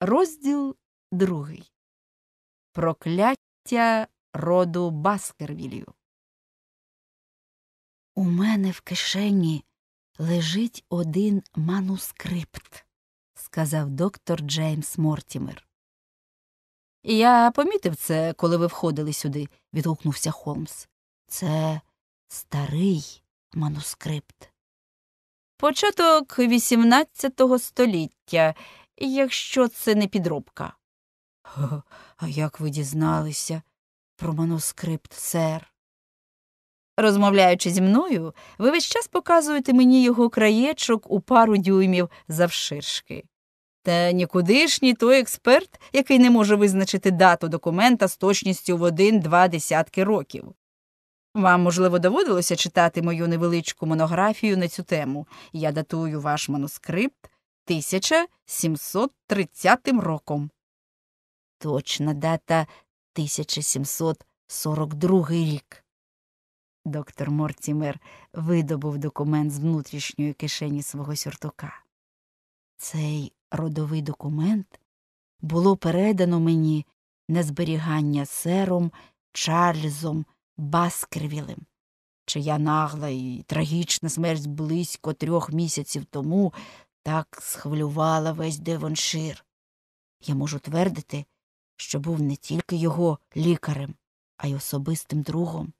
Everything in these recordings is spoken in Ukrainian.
Розділ другий. Прокляття роду Баскервілів. У мене в кишені лежить один манускрипт, сказав доктор Джеймс Мортімер. Я помітив це, коли ви входили сюди, відгукнувся Холмс. Це старий манускрипт. Початок XVIII століття якщо це не підробка. А як ви дізналися про манускрипт, сер? Розмовляючи зі мною, ви весь час показуєте мені його краєчок у пару дюймів завширшки. Та нікудишній той експерт, який не може визначити дату документа з точністю в один-два десятки років. Вам, можливо, доводилося читати мою невеличку монографію на цю тему. Я датую ваш манускрипт 1730 роком. Точна дата 1742 рік. Доктор Мортімер видобув документ з внутрішньої кишені свого сюртука. Цей родовий документ було передано мені на зберігання сером Чарльзом Баскервілем, чия нагла і трагічна смерть близько трьох місяців тому так схвилювала весь Девоншир. Я можу твердити, що був не тільки його лікарем, а й особистим другом.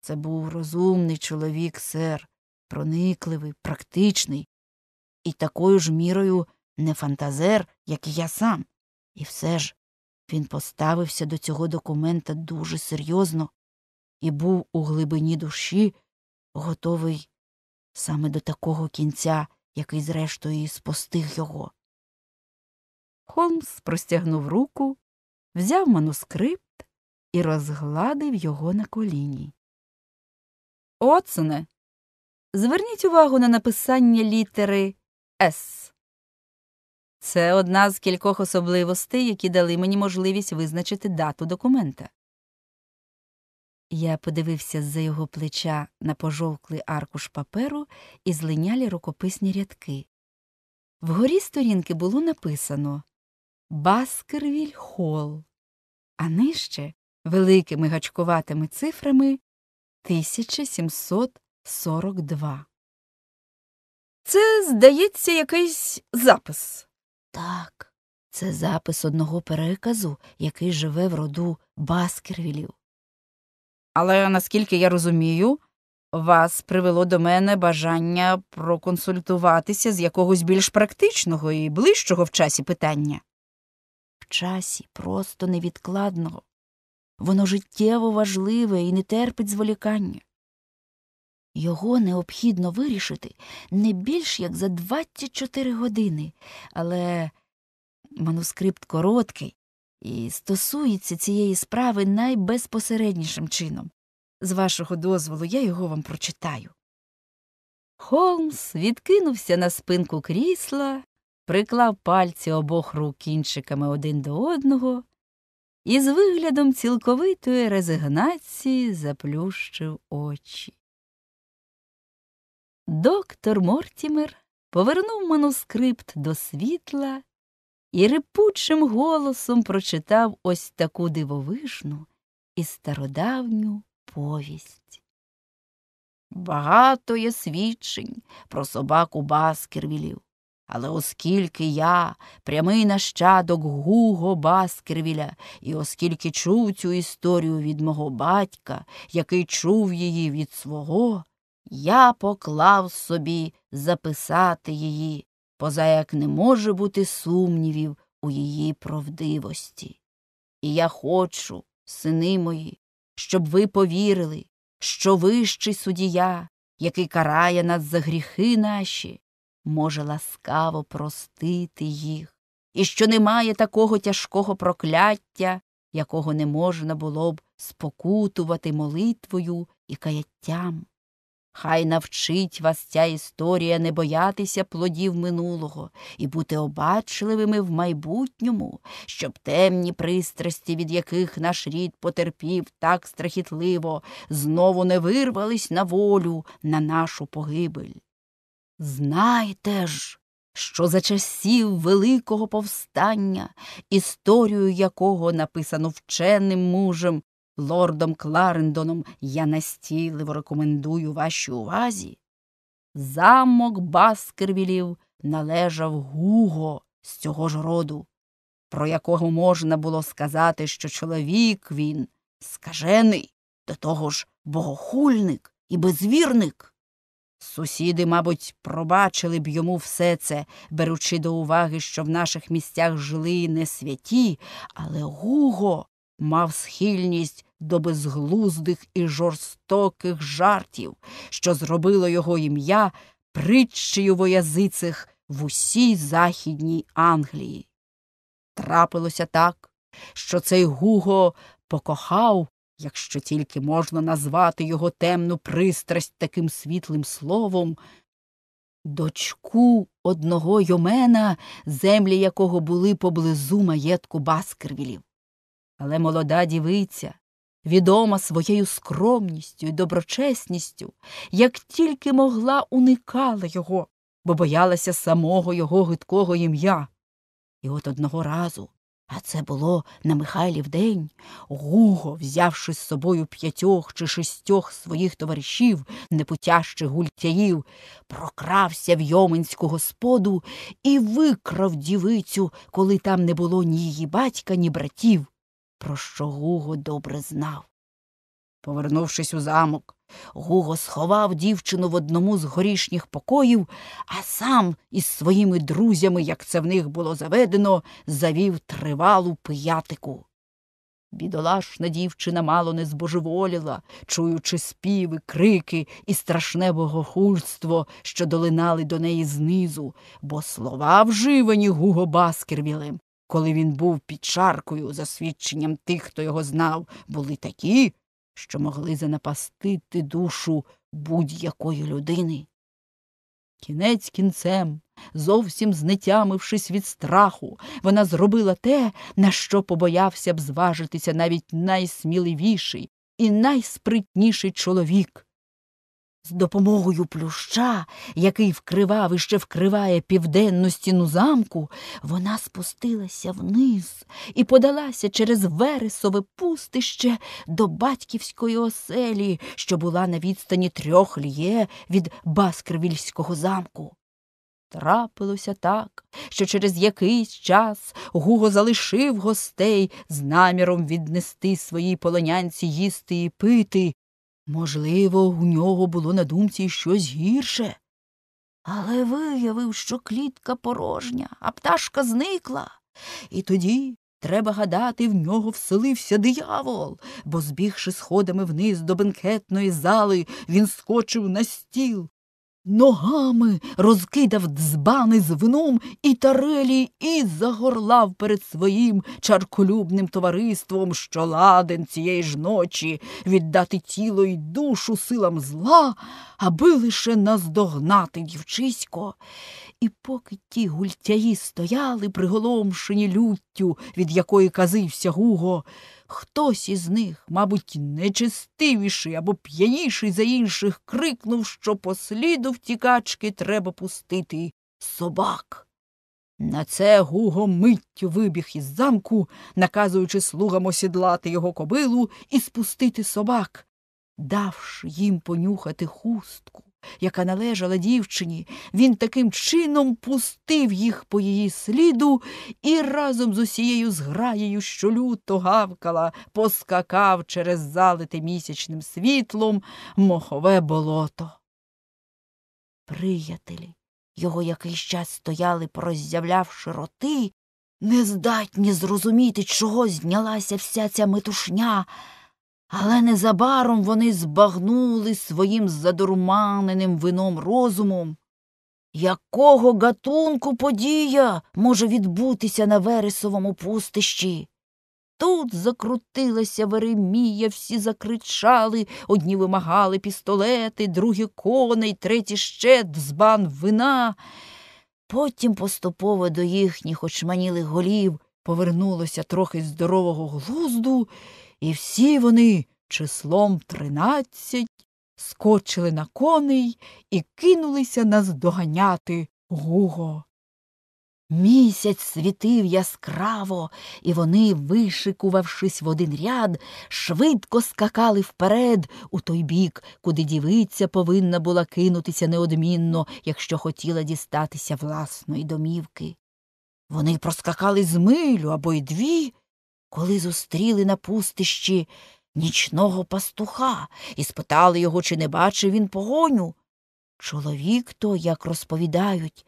Це був розумний чоловік, сер, проникливий, практичний і такою ж мірою не фантазер, як і я сам. І все ж він поставився до цього документа дуже серйозно і був у глибині душі готовий саме до такого кінця який, зрештою, спостиг його. Холмс простягнув руку, взяв манускрипт і розгладив його на коліні. Оцене. Зверніть увагу на написання літери С. Це одна з кількох особливостей, які дали мені можливість визначити дату документа. Я подивився з за його плеча на пожовклий аркуш паперу і злинялі рукописні рядки. Вгорі сторінки було написано Баскервіль Холл, а нижче великими гачкуватими цифрами 1742. Це, здається, якийсь запис. Так, це запис одного переказу, який живе в роду Баскервілів. Але наскільки я розумію, вас привело до мене бажання проконсультуватися з якогось більш практичного і ближчого в часі питання. В часі просто невідкладного. Воно життєво важливе і не терпить зволікання. Його необхідно вирішити не більш як за 24 години, але манускрипт короткий, і стосується цієї справи найбезпосереднішим чином. З вашого дозволу, я його вам прочитаю. Холмс відкинувся на спинку крісла, приклав пальці обох рук кінчиками один до одного і з виглядом цілковитої резигнації заплющив очі. Доктор Мортімер повернув манускрипт до світла і репучим голосом прочитав ось таку дивовижну і стародавню повість. Багато є свідчень про собаку Баскервілів. Але оскільки я прямий нащадок Гуго Баскервіля, і оскільки чув цю історію від мого батька, який чув її від свого, я поклав собі записати її поза як не може бути сумнівів у її правдивості. І я хочу, сини мої, щоб ви повірили, що вищий судія, який карає нас за гріхи наші, може ласкаво простити їх, і що немає такого тяжкого прокляття, якого не можна було б спокутувати молитвою і каяттям. Хай навчить вас ця історія не боятися плодів минулого і бути обачливими в майбутньому, щоб темні пристрасті, від яких наш рід потерпів так страхітливо, знову не вирвались на волю, на нашу погибель. Знайте ж, що за часів Великого повстання, історію якого написано вченим мужем, лордом Кларендоном, я настійливо рекомендую вашій увазі. Замок Баскервілів належав Гуго з цього ж роду, про якого можна було сказати, що чоловік він скажений, до того ж богохульник і безвірник. Сусіди, мабуть, пробачили б йому все це, беручи до уваги, що в наших місцях жили не святі, але Гуго мав схильність до безглуздих і жорстоких жартів, що зробило його ім'я притчею во воязицих в усій Західній Англії. Трапилося так, що цей Гуго покохав, якщо тільки можна назвати його темну пристрасть таким світлим словом, дочку одного йомена, землі якого були поблизу маєтку Баскервілів. Але молода дівиця, відома своєю скромністю і доброчесністю, як тільки могла уникала його, бо боялася самого його гидкого ім'я. І от одного разу, а це було на Михайлів день, Гуго, взявши з собою п'ятьох чи шістьох своїх товаришів, непутящих гультяїв, прокрався в йоменську господу і викрав дівицю, коли там не було ні її батька, ні братів про що Гуго добре знав. Повернувшись у замок, Гуго сховав дівчину в одному з горішніх покоїв, а сам із своїми друзями, як це в них було заведено, завів тривалу пиятику. Бідолашна дівчина мало не збожеволіла, чуючи співи, крики і страшне богохульство, що долинали до неї знизу, бо слова, вживані Гуго Баскервілем, коли він був під чаркою, за свідченням тих, хто його знав, були такі, що могли занапастити душу будь-якої людини. Кінець кінцем, зовсім знетямившись від страху, вона зробила те, на що побоявся б зважитися навіть найсміливіший і найспритніший чоловік. З допомогою плюща, який вкривав і ще вкриває південну стіну замку, вона спустилася вниз і подалася через вересове пустище до батьківської оселі, що була на відстані трьох льє від Баскервільського замку. Трапилося так, що через якийсь час Гуго залишив гостей з наміром віднести своїй полонянці їсти і пити, Можливо, у нього було на думці щось гірше. Але виявив, що клітка порожня, а пташка зникла. І тоді, треба гадати, в нього вселився диявол, бо, збігши сходами вниз до бенкетної зали, він скочив на стіл, Ногами розкидав дзбани з вином і тарелі і загорлав перед своїм чарколюбним товариством, що ладен цієї ж ночі віддати тіло й душу силам зла, аби лише наздогнати дівчисько і поки ті гультяї стояли, приголомшені люттю, від якої казився Гуго, хтось із них, мабуть, нечистивіший або п'яніший за інших, крикнув, що по сліду втікачки треба пустити собак. На це Гуго миттю вибіг із замку, наказуючи слугам осідлати його кобилу і спустити собак, давши їм понюхати хустку яка належала дівчині, він таким чином пустив їх по її сліду і разом з усією зграєю, що люто гавкала, поскакав через залите місячним світлом мохове болото. Приятелі його якийсь час стояли, пороззявлявши роти, нездатні зрозуміти, чого знялася вся ця метушня. Але незабаром вони збагнули своїм задурманеним вином розумом, якого гатунку подія може відбутися на вересовому пустищі. Тут закрутилася Веремія, всі закричали, одні вимагали пістолети, другі коней, треті ще дзбан вина. Потім поступово до їхніх очманілих голів повернулося трохи здорового глузду і всі вони числом тринадцять скочили на коней і кинулися наздоганяти Гуго. Місяць світив яскраво, і вони, вишикувавшись в один ряд, швидко скакали вперед, у той бік, куди дівиця повинна була кинутися неодмінно, якщо хотіла дістатися власної домівки. Вони проскакали з милю або й дві, коли зустріли на пустищі нічного пастуха і спитали його, чи не бачив він погоню. Чоловік то, як розповідають,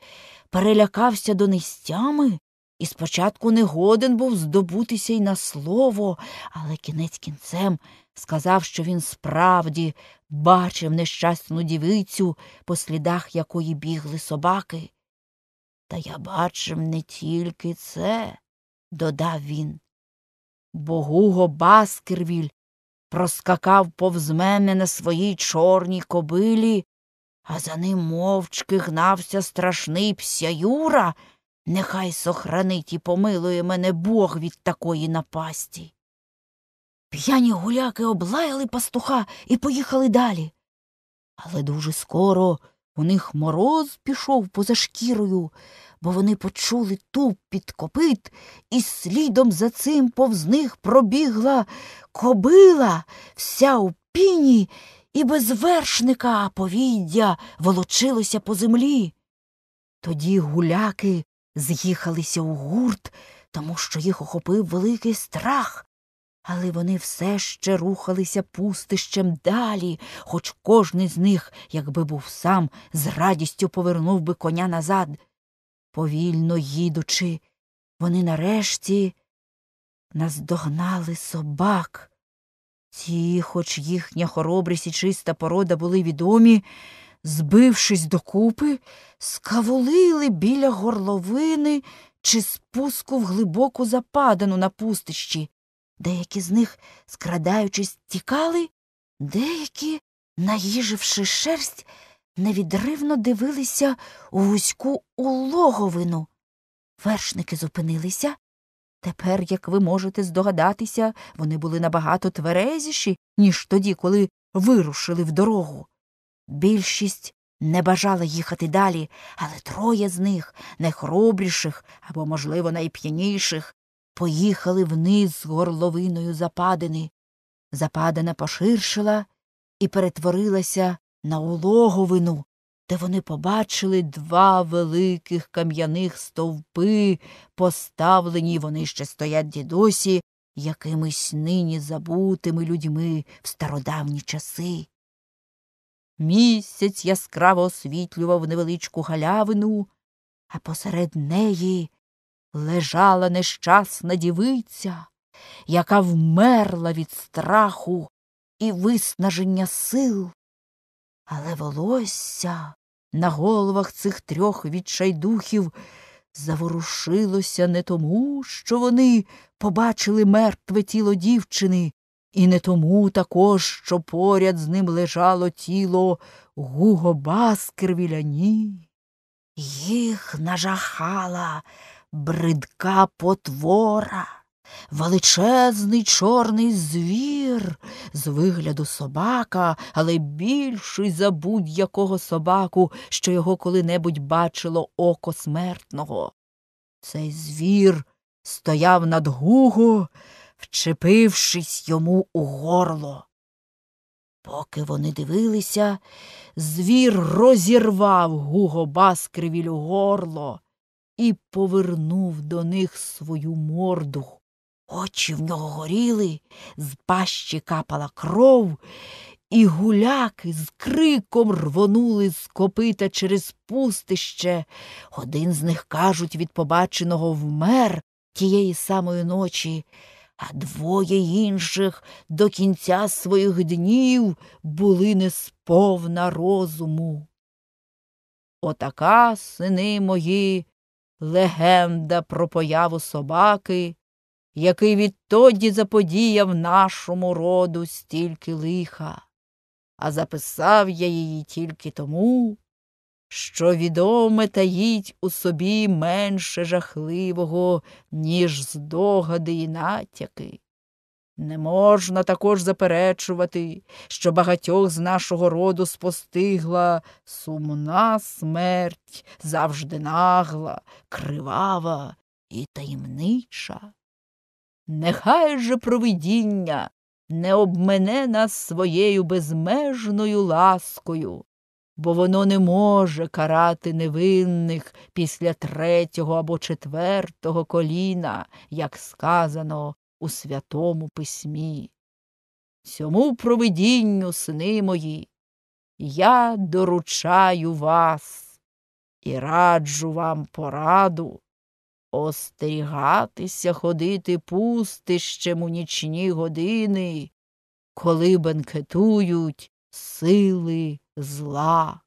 перелякався до нестями і спочатку не годен був здобутися й на слово, але кінець кінцем сказав, що він справді бачив нещасну дівицю, по слідах якої бігли собаки. Та я бачив не тільки це, додав він, Богуго Гуго Баскервіль проскакав повз мене на своїй чорній кобилі, а за ним мовчки гнався страшний псяюра, нехай сохранить і помилує мене бог від такої напасті. П'яні гуляки облаяли пастуха і поїхали далі. Але дуже скоро у них мороз пішов поза шкірою, бо вони почули тупіт копит, і слідом за цим повз них пробігла кобила вся у піні, і без вершника повіддя волочилося по землі. Тоді гуляки з'їхалися у гурт, тому що їх охопив великий страх. Але вони все ще рухалися пустищем далі, хоч кожний з них, якби був сам, з радістю повернув би коня назад. Повільно їдучи, вони нарешті наздогнали собак. Ці, хоч їхня хоробрість і чиста порода були відомі, збившись докупи, скавулили біля горловини чи спуску в глибоку западину на пустищі. Деякі з них, скрадаючись, тікали, деякі, наїживши шерсть, невідривно дивилися у вузьку улоговину. Вершники зупинилися. Тепер, як ви можете здогадатися, вони були набагато тверезіші, ніж тоді, коли вирушили в дорогу. Більшість не бажала їхати далі, але троє з них, найхоробріших або, можливо, найп'яніших, поїхали вниз з горловиною западини. Западина поширшила і перетворилася на улоговину, де вони побачили два великих кам'яних стовпи, поставлені вони ще стоять дідусі, якимись нині забутими людьми в стародавні часи. Місяць яскраво освітлював невеличку галявину, а посеред неї лежала нещасна дівиця, яка вмерла від страху і виснаження сил. Але волосся на головах цих трьох відчайдухів заворушилося не тому, що вони побачили мертве тіло дівчини, і не тому також, що поряд з ним лежало тіло Гуго Баскервіля, Їх нажахала бридка потвора величезний чорний звір, з вигляду собака, але більший за будь-якого собаку, що його коли-небудь бачило око смертного. Цей звір стояв над Гуго, вчепившись йому у горло. Поки вони дивилися, звір розірвав Гуго Баскривілю горло і повернув до них свою морду. Очі в нього горіли, з пащі капала кров, і гуляки з криком рвонули з копита через пустище. Один з них, кажуть, від побаченого вмер тієї самої ночі, а двоє інших до кінця своїх днів були несповна розуму. Отака, сини мої, легенда про появу собаки який відтоді заподіяв нашому роду стільки лиха, а записав я її тільки тому, що відоме таїть у собі менше жахливого, ніж здогади і натяки. Не можна також заперечувати, що багатьох з нашого роду спостигла сумна смерть завжди нагла, кривава і таємнича. Нехай же провидіння не обмене нас своєю безмежною ласкою, бо воно не може карати невинних після третього або четвертого коліна, як сказано у Святому Письмі. Цьому провидінню, сни мої, я доручаю вас і раджу вам пораду, остерігатися ходити пустищем у нічні години, коли бенкетують сили зла.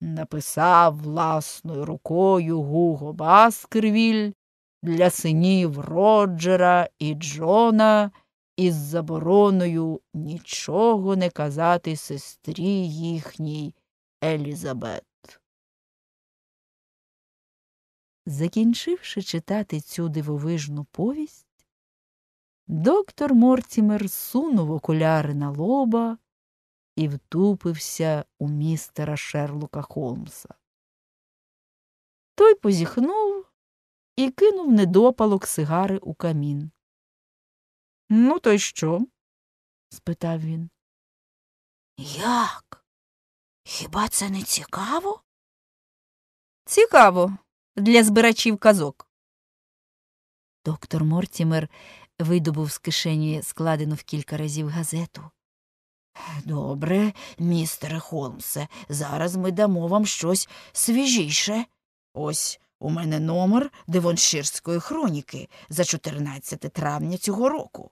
Написав власною рукою Гуго Баскервіль для синів Роджера і Джона із забороною нічого не казати сестрі їхній Елізабет. Закінчивши читати цю дивовижну повість, доктор Мортімер сунув окуляри на лоба і втупився у містера Шерлока Холмса. Той позіхнув і кинув недопалок сигари у камін. Ну, то й що? спитав він. Як? Хіба це не цікаво? Цікаво для збирачів казок. Доктор Мортімер видобув з кишені складену в кілька разів газету. Добре, містере Холмсе, зараз ми дамо вам щось свіжіше. Ось у мене номер Девонширської хроніки за 14 травня цього року.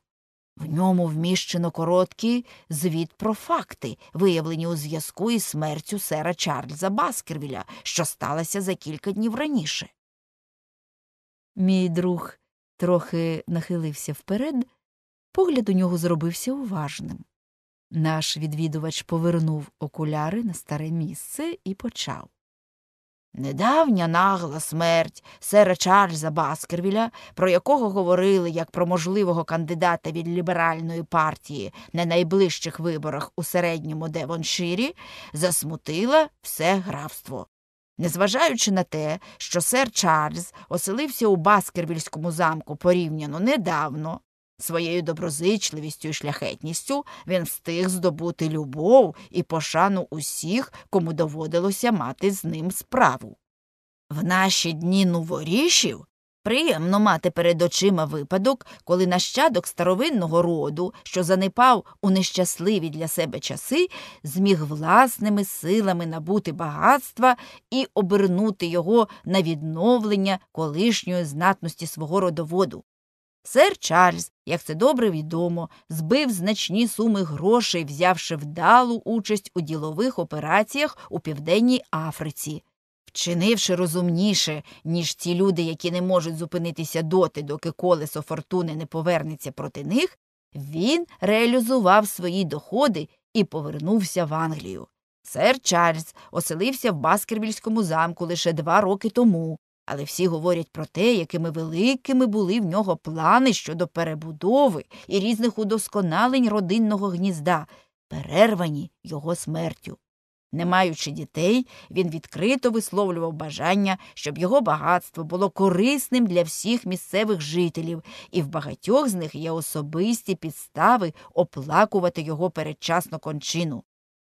В ньому вміщено короткий звіт про факти, виявлені у зв'язку із смертю сера Чарльза Баскервіля, що сталася за кілька днів раніше. Мій друг трохи нахилився вперед, погляд у нього зробився уважним. Наш відвідувач повернув окуляри на старе місце і почав. Недавня нагла смерть сера Чарльза Баскервіля, про якого говорили як про можливого кандидата від ліберальної партії на найближчих виборах у середньому Девонширі, засмутила все графство. Незважаючи на те, що сер Чарльз оселився у Баскервільському замку порівняно недавно, Своєю доброзичливістю і шляхетністю він встиг здобути любов і пошану усіх, кому доводилося мати з ним справу. В наші дні новорішів приємно мати перед очима випадок, коли нащадок старовинного роду, що занепав у нещасливі для себе часи, зміг власними силами набути багатства і обернути його на відновлення колишньої знатності свого родоводу. Сер Чарльз, як це добре відомо, збив значні суми грошей, взявши вдалу участь у ділових операціях у Південній Африці, вчинивши розумніше, ніж ті люди, які не можуть зупинитися доти, доки колесо фортуни не повернеться проти них, він реалізував свої доходи і повернувся в Англію. Сер Чарльз оселився в Баскервільському замку лише два роки тому, але всі говорять про те, якими великими були в нього плани щодо перебудови і різних удосконалень родинного гнізда, перервані його смертю. Не маючи дітей, він відкрито висловлював бажання, щоб його багатство було корисним для всіх місцевих жителів, і в багатьох з них є особисті підстави оплакувати його передчасну кончину.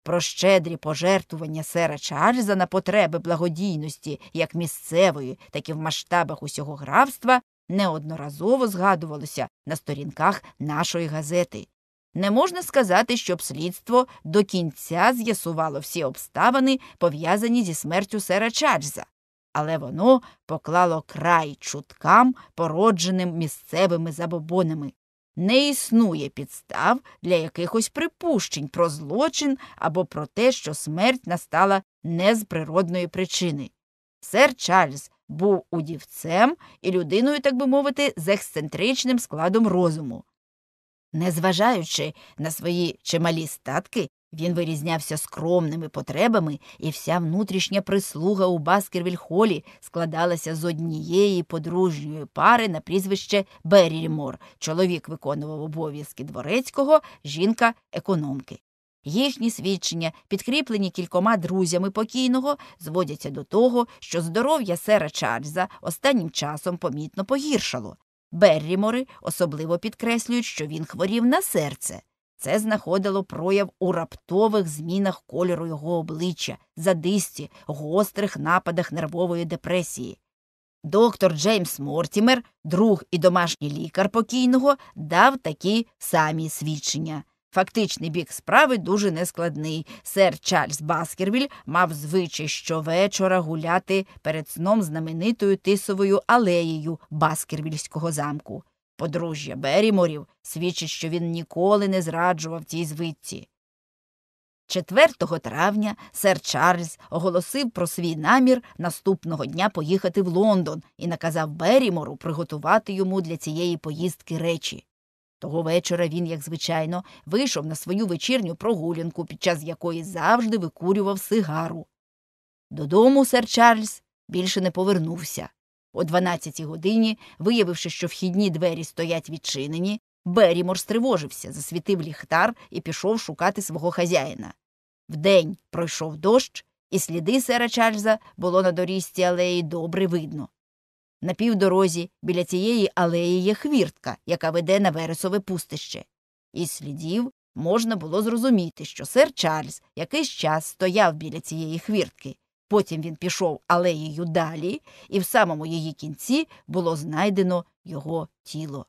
Про щедрі пожертвування сера Чарльза на потреби благодійності як місцевої, так і в масштабах усього графства неодноразово згадувалося на сторінках нашої газети. Не можна сказати, щоб слідство до кінця з'ясувало всі обставини, пов'язані зі смертю сера Чарльза, але воно поклало край чуткам, породженим місцевими забобонами. Не існує підстав для якихось припущень про злочин або про те, що смерть настала не з природної причини. Сер Чарльз був удівцем і людиною, так би мовити, з ексцентричним складом розуму. Незважаючи на свої чималі статки, він вирізнявся скромними потребами, і вся внутрішня прислуга у Баскервіль-Холі складалася з однієї подружньої пари на прізвище Беррімор. Чоловік виконував обов'язки дворецького, жінка економки. Їхні свідчення, підкріплені кількома друзями покійного, зводяться до того, що здоров'я сера Чарльза останнім часом помітно погіршало. Беррімори особливо підкреслюють, що він хворів на серце. Це знаходило прояв у раптових змінах кольору його обличчя, задисті, гострих нападах нервової депресії. Доктор Джеймс Мортімер, друг і домашній лікар покійного, дав такі самі свідчення. Фактичний бік справи дуже нескладний. Сер Чарльз Баскервіль мав звичай щовечора гуляти перед сном знаменитою тисовою алеєю Баскервільського замку. Подружжя Беріморів свідчить, що він ніколи не зраджував цій звитці. 4 травня сер Чарльз оголосив про свій намір наступного дня поїхати в Лондон і наказав Берімору приготувати йому для цієї поїздки речі. Того вечора він, як звичайно, вийшов на свою вечірню прогулянку, під час якої завжди викурював сигару. Додому сер Чарльз більше не повернувся. О 12 годині, виявивши, що вхідні двері стоять відчинені, Берімор стривожився, засвітив ліхтар і пішов шукати свого хазяїна. Вдень пройшов дощ, і сліди сера Чарльза було на доріжці алеї добре видно. На півдорозі біля цієї алеї є хвіртка, яка веде на вересове пустище. Із слідів можна було зрозуміти, що сер Чарльз якийсь час стояв біля цієї хвіртки. Потім він пішов алеєю далі, і в самому її кінці було знайдено його тіло.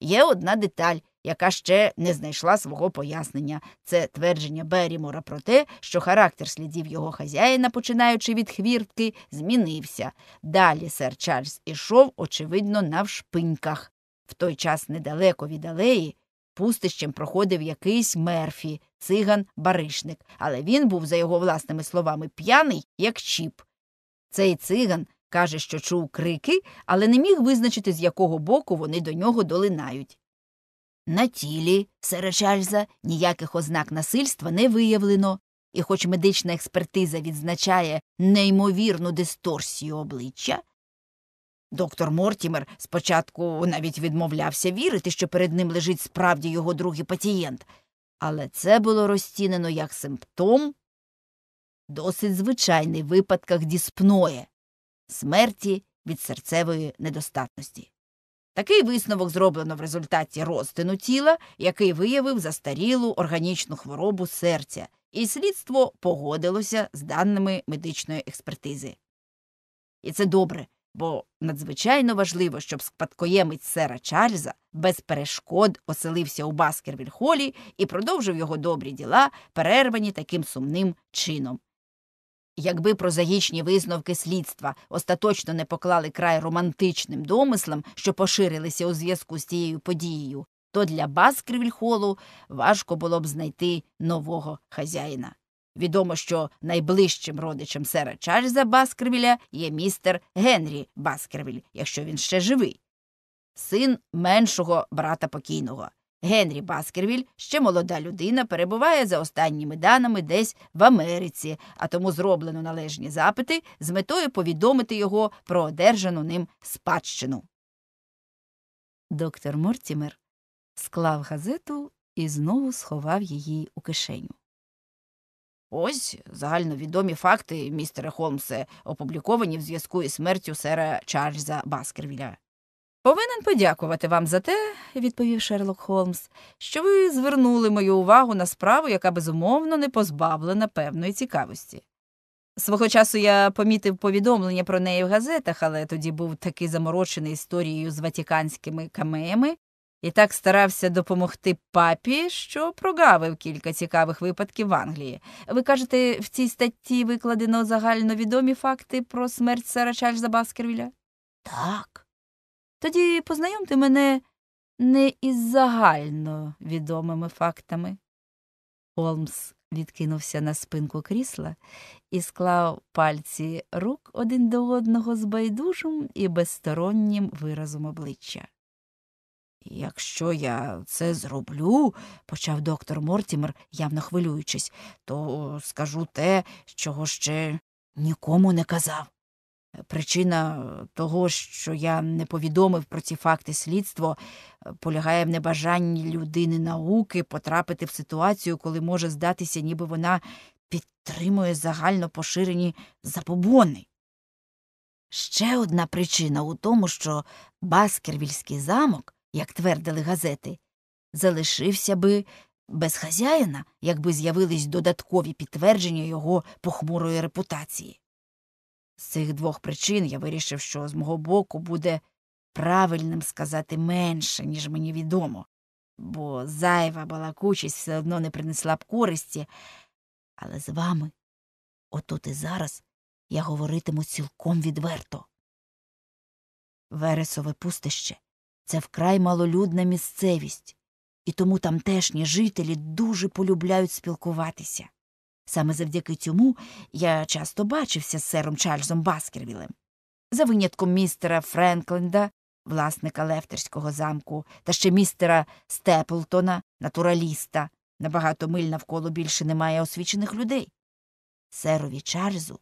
Є одна деталь, яка ще не знайшла свого пояснення це твердження Берімора про те, що характер слідів його хазяїна, починаючи від хвіртки, змінився. Далі сер Чарльз ішов, очевидно, навшпиньках. В той час недалеко від алеї Пустищем проходив якийсь мерфі, циган баришник, але він був, за його власними словами, п'яний, як чіп. Цей циган каже, що чув крики, але не міг визначити, з якого боку вони до нього долинають. На тілі, Серечальза, ніяких ознак насильства не виявлено, і хоч медична експертиза відзначає неймовірну дисторсію обличчя, Доктор Мортімер спочатку навіть відмовлявся вірити, що перед ним лежить справді його другий пацієнт, але це було розцінено як симптом досить звичайний в випадках діспної смерті від серцевої недостатності. Такий висновок зроблено в результаті розтину тіла, який виявив застарілу органічну хворобу серця, і слідство погодилося з даними медичної експертизи. І це добре, бо надзвичайно важливо, щоб спадкоємець сера Чарльза без перешкод оселився у Баскервільхолі і продовжив його добрі діла, перервані таким сумним чином. Якби прозаїчні висновки слідства остаточно не поклали край романтичним домислам, що поширилися у зв'язку з цією подією, то для Баскервільхолу важко було б знайти нового хазяїна. Відомо, що найближчим родичем сера Чарльза Баскервіля є містер Генрі Баскервіль, якщо він ще живий, син меншого брата покійного. Генрі Баскервіль, ще молода людина, перебуває за останніми даними десь в Америці, а тому зроблено належні запити з метою повідомити його про одержану ним спадщину. Доктор Мортімер склав газету і знову сховав її у кишеню. Ось загальновідомі факти, містере Холмсе, опубліковані в зв'язку із смертю сера Чарльза Баскервіля. Повинен подякувати вам за те, відповів Шерлок Холмс, що ви звернули мою увагу на справу, яка безумовно не позбавлена певної цікавості. Свого часу я помітив повідомлення про неї в газетах, але тоді був такий заморочений історією з ватіканськими камеями, і так старався допомогти папі, що прогавив кілька цікавих випадків в Англії. Ви кажете, в цій статті викладено загальновідомі факти про смерть Сера Чарльза Баскервіля? Так. Тоді познайомте мене не із загальновідомими фактами. Холмс відкинувся на спинку крісла і склав пальці рук один до одного з байдужим і безстороннім виразом обличчя. Якщо я це зроблю, почав доктор Мортімер, явно хвилюючись, то скажу те, чого ще нікому не казав. Причина того, що я не повідомив про ці факти слідство, полягає в небажанні людини науки потрапити в ситуацію, коли може здатися, ніби вона підтримує загально поширені запобони. Ще одна причина у тому, що Баскервільський замок як твердили газети, залишився би без хазяїна, якби з'явились додаткові підтвердження його похмурої репутації. З цих двох причин я вирішив, що з мого боку буде правильним сказати менше, ніж мені відомо, бо зайва балакучість все одно не принесла б користі, але з вами, отут і зараз, я говоритиму цілком відверто. Вересове пустище це вкрай малолюдна місцевість, і тому тамтешні жителі дуже полюбляють спілкуватися. Саме завдяки цьому я часто бачився з сером Чарльзом Баскервілем. За винятком містера Френкленда, власника Лефтерського замку, та ще містера Степлтона, натураліста, набагато миль навколо більше немає освічених людей. Серові Чарльзу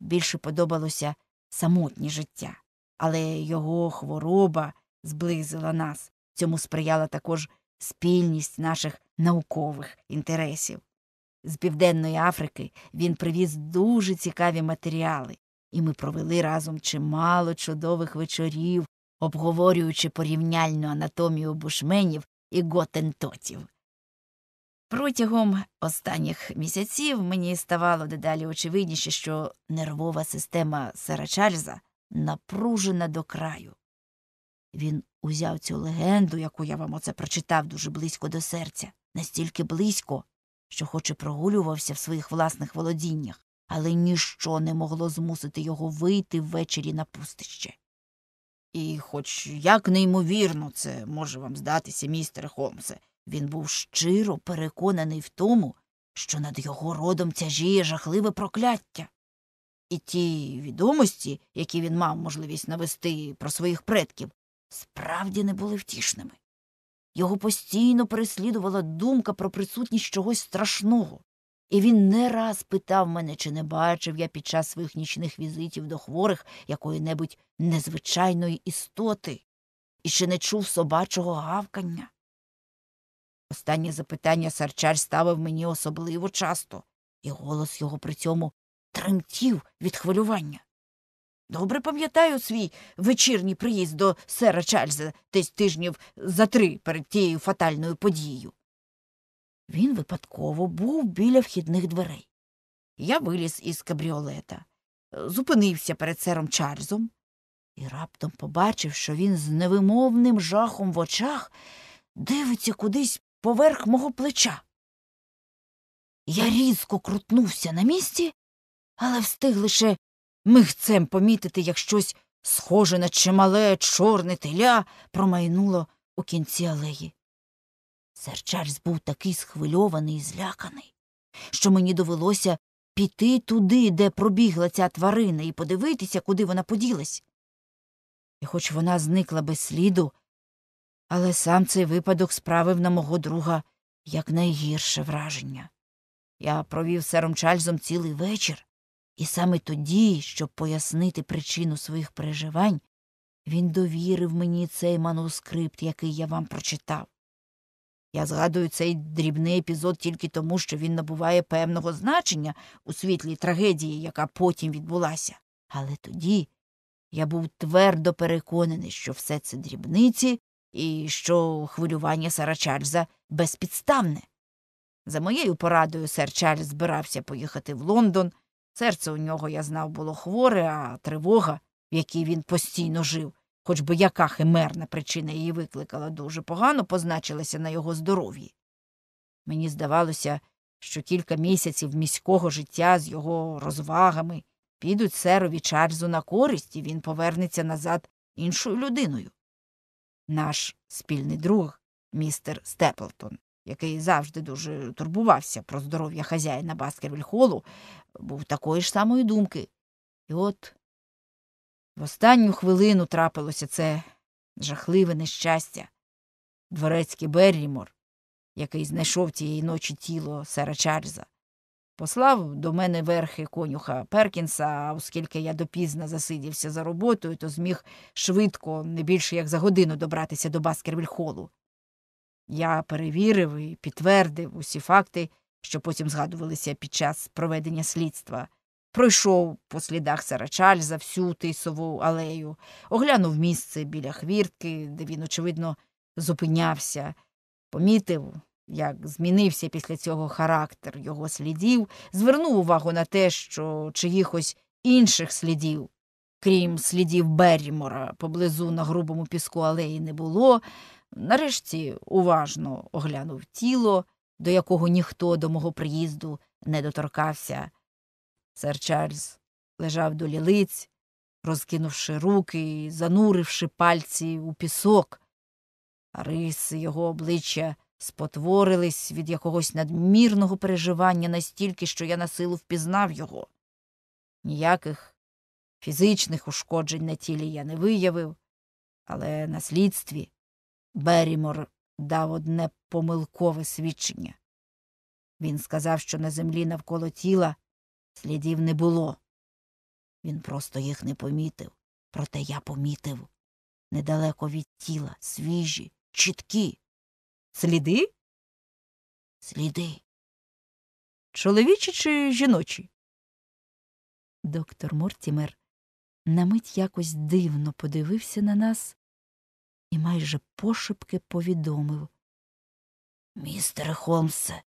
більше подобалося самотнє життя, але його хвороба зблизила нас. Цьому сприяла також спільність наших наукових інтересів. З Південної Африки він привіз дуже цікаві матеріали, і ми провели разом чимало чудових вечорів, обговорюючи порівняльну анатомію бушменів і готентотів. Протягом останніх місяців мені ставало дедалі очевидніше, що нервова система Сера Чарльза напружена до краю. Він узяв цю легенду, яку я вам оце прочитав, дуже близько до серця, настільки близько, що, хоч і прогулювався в своїх власних володіннях, але ніщо не могло змусити його вийти ввечері на пустище. І, хоч як неймовірно це може вам здатися, містер Холмсе, він був щиро переконаний в тому, що над його родом тяжіє жахливе прокляття. І ті відомості, які він мав можливість навести про своїх предків, справді не були втішними. Його постійно переслідувала думка про присутність чогось страшного, і він не раз питав мене, чи не бачив я під час своїх нічних візитів до хворих якої-небудь незвичайної істоти, і чи не чув собачого гавкання. Останнє запитання Сарчар ставив мені особливо часто, і голос його при цьому тремтів від хвилювання. Добре пам'ятаю свій вечірній приїзд до сера Чарльза десь тижнів за три перед тією фатальною подією. Він випадково був біля вхідних дверей. Я виліз із кабріолета, зупинився перед сером Чарльзом і раптом побачив, що він з невимовним жахом в очах дивиться кудись поверх мого плеча. Я різко крутнувся на місці, але встиг лише мигцем помітити, як щось схоже на чимале, чорне теля промайнуло у кінці алеї. Сер Чарльз був такий схвильований і зляканий, що мені довелося піти туди, де пробігла ця тварина, і подивитися, куди вона поділась. І хоч вона зникла без сліду, але сам цей випадок справив на мого друга якнайгірше враження. Я провів сером Чарльзом цілий вечір, і саме тоді, щоб пояснити причину своїх переживань, він довірив мені цей манускрипт, який я вам прочитав. Я згадую цей дрібний епізод тільки тому, що він набуває певного значення у світлі трагедії, яка потім відбулася. Але тоді я був твердо переконаний, що все це дрібниці і що хвилювання Сара Чарльза безпідставне. За моєю порадою, сер Чарльз збирався поїхати в Лондон. Серце у нього, я знав, було хворе, а тривога, в якій він постійно жив, хоч би яка химерна причина її викликала, дуже погано позначилася на його здоров'ї. Мені здавалося, що кілька місяців міського життя з його розвагами підуть серові Чарльзу на користь і він повернеться назад іншою людиною. Наш спільний друг, містер Степлтон який завжди дуже турбувався про здоров'я хазяїна Баскервільхолу, був такої ж самої думки. І от в останню хвилину трапилося це жахливе нещастя. Дворецький Беррімор, який знайшов тієї ночі тіло Сера Чарльза, послав до мене верхи конюха Перкінса, а оскільки я допізно засидівся за роботою, то зміг швидко, не більше як за годину, добратися до Баскервільхолу. Я перевірив і підтвердив усі факти, що потім згадувалися під час проведення слідства. Пройшов по слідах Сарачаль за всю тисову алею, оглянув місце біля хвіртки, де він, очевидно, зупинявся, помітив, як змінився після цього характер його слідів, звернув увагу на те, що чиїхось інших слідів, крім слідів Беррімора, поблизу на грубому піску алеї не було. Нарешті уважно оглянув тіло, до якого ніхто до мого приїзду не доторкався. Сер Чарльз лежав до лілиць, розкинувши руки і зануривши пальці у пісок. Риси його обличчя спотворились від якогось надмірного переживання настільки, що я на силу впізнав його. Ніяких фізичних ушкоджень на тілі я не виявив, але на слідстві Берімор дав одне помилкове свідчення. Він сказав, що на землі навколо тіла слідів не було. Він просто їх не помітив, проте я помітив недалеко від тіла, свіжі, чіткі. Сліди? Сліди. Чоловічі чи жіночі? Доктор Мортімер на мить якось дивно подивився на нас, і майже пошепки повідомив містер Холмсе,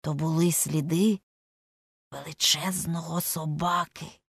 то були сліди величезного собаки.